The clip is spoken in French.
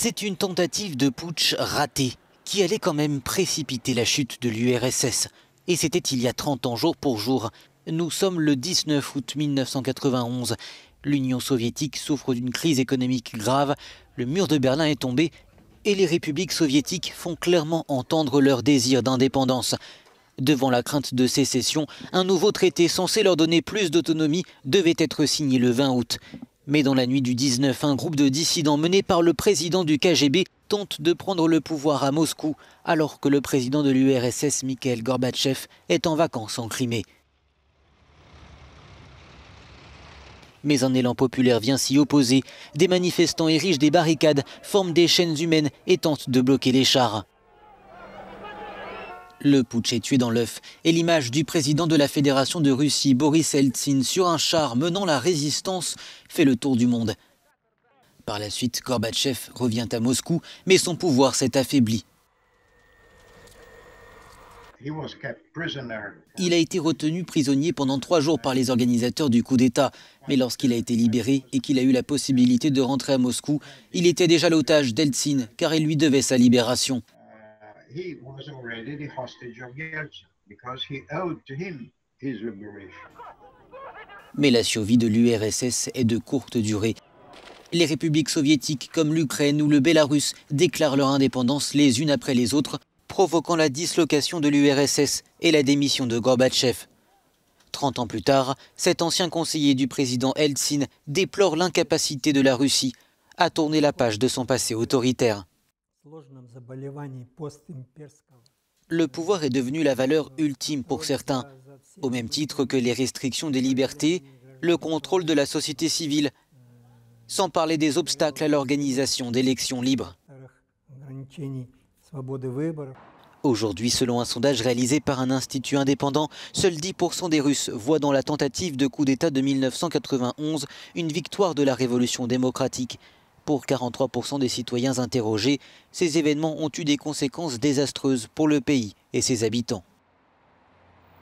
C'est une tentative de putsch ratée qui allait quand même précipiter la chute de l'URSS. Et c'était il y a 30 ans jour pour jour. Nous sommes le 19 août 1991. L'Union soviétique souffre d'une crise économique grave, le mur de Berlin est tombé et les républiques soviétiques font clairement entendre leur désir d'indépendance. Devant la crainte de sécession, un nouveau traité censé leur donner plus d'autonomie devait être signé le 20 août. Mais dans la nuit du 19, un groupe de dissidents mené par le président du KGB tente de prendre le pouvoir à Moscou, alors que le président de l'URSS, Mikhail Gorbatchev, est en vacances en Crimée. Mais un élan populaire vient s'y opposer. Des manifestants érigent des barricades, forment des chaînes humaines et tentent de bloquer les chars. Le putsch est tué dans l'œuf et l'image du président de la Fédération de Russie, Boris Eltsine, sur un char menant la résistance, fait le tour du monde. Par la suite, Gorbatchev revient à Moscou, mais son pouvoir s'est affaibli. Il a été retenu prisonnier pendant trois jours par les organisateurs du coup d'État, mais lorsqu'il a été libéré et qu'il a eu la possibilité de rentrer à Moscou, il était déjà l'otage d'Eltsine, car il lui devait sa libération. Mais la survie de l'URSS est de courte durée. Les républiques soviétiques comme l'Ukraine ou le Bélarus déclarent leur indépendance les unes après les autres, provoquant la dislocation de l'URSS et la démission de Gorbatchev. 30 ans plus tard, cet ancien conseiller du président Eltsine déplore l'incapacité de la Russie à tourner la page de son passé autoritaire. Le pouvoir est devenu la valeur ultime pour certains, au même titre que les restrictions des libertés, le contrôle de la société civile, sans parler des obstacles à l'organisation d'élections libres. Aujourd'hui, selon un sondage réalisé par un institut indépendant, seuls 10% des Russes voient dans la tentative de coup d'État de 1991 une victoire de la révolution démocratique. Pour 43% des citoyens interrogés, ces événements ont eu des conséquences désastreuses pour le pays et ses habitants.